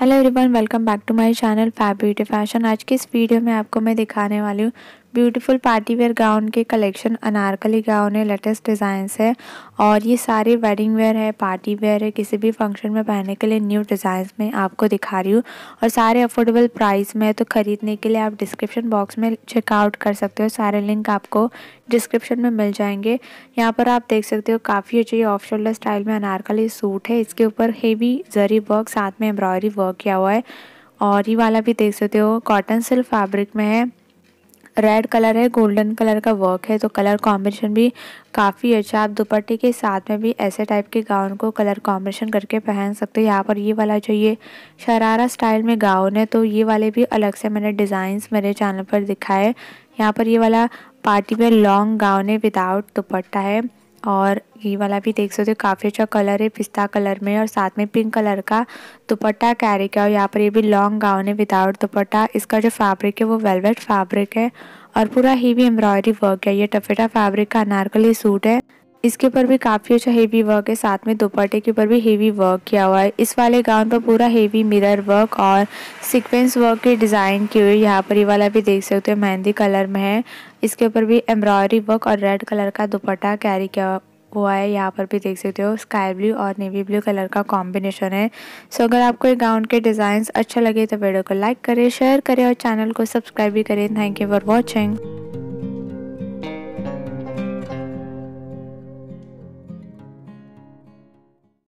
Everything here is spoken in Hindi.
hello everyone welcome back to my channel fab beauty fashion आज की इस वीडियो में आपको मैं दिखाने वाली हूँ ब्यूटीफुल पार्टी वेयर गाउन के कलेक्शन अनारकली गाउन है लेटेस्ट डिज़ाइंस है और ये सारे वेडिंग वेयर है पार्टी वेयर है किसी भी फंक्शन में पहनने के लिए न्यू डिज़ाइंस में आपको दिखा रही हूँ और सारे अफोर्डेबल प्राइस में है तो ख़रीदने के लिए आप डिस्क्रिप्शन बॉक्स में चेकआउट कर सकते हो सारे लिंक आपको डिस्क्रिप्शन में मिल जाएंगे यहाँ पर आप देख सकते हो काफ़ी अच्छे ऑफ शोल्डर स्टाइल में अनारकली सूट है इसके ऊपर हेवी जरी वर्क साथ में एम्ब्रॉयडरी वर्क किया हुआ है और ये वाला भी देख सकते हो कॉटन सिल्क फैब्रिक में है रेड कलर है गोल्डन कलर का वर्क है तो कलर कॉम्बिनेशन भी काफ़ी अच्छा आप दुपट्टे के साथ में भी ऐसे टाइप के गाउन को कलर कॉम्बिनेशन करके पहन सकते हैं यहाँ पर ये वाला जो ये शरारा स्टाइल में गाउन है तो ये वाले भी अलग से मैंने डिज़ाइंस मेरे चैनल पर दिखाए यहाँ पर ये वाला पार्टी में लॉन्ग गाउन है विदाउट दुपट्टा है और ये वाला भी देख सकते हो काफ़ी अच्छा कलर है पिस्ता कलर में और साथ में पिंक कलर का दुपट्टा कैरी किया और यहाँ पर ये भी लॉन्ग गाउन है विदाउट दुपट्टा इसका जो फैब्रिक है वो वेलवेट फैब्रिक है और पूरा ही भी एम्ब्रॉयडरी वर्क है ये टफेटा फैब्रिक का अनारकली सूट है इसके ऊपर भी काफ़ी अच्छा हेवी वर्क है साथ में दुपट्टे के ऊपर भी हेवी वर्क किया हुआ है इस वाले गाउन पर पूरा हेवी मिरर वर्क और सीक्वेंस वर्क के डिज़ाइन किए हुए यहाँ पर ये वाला भी देख सकते हो मेहंदी कलर में है इसके ऊपर भी एम्ब्रॉयडरी वर्क और रेड कलर का दुपट्टा कैरी किया हुआ है यहाँ पर भी देख सकते हो स्काई ब्लू और नेवी ब्लू कलर का कॉम्बिनेशन है सो अगर आपको ये गाउन के डिज़ाइन अच्छा लगे तो वीडियो को लाइक करें शेयर करें और चैनल को सब्सक्राइब भी करें थैंक यू फॉर वॉचिंग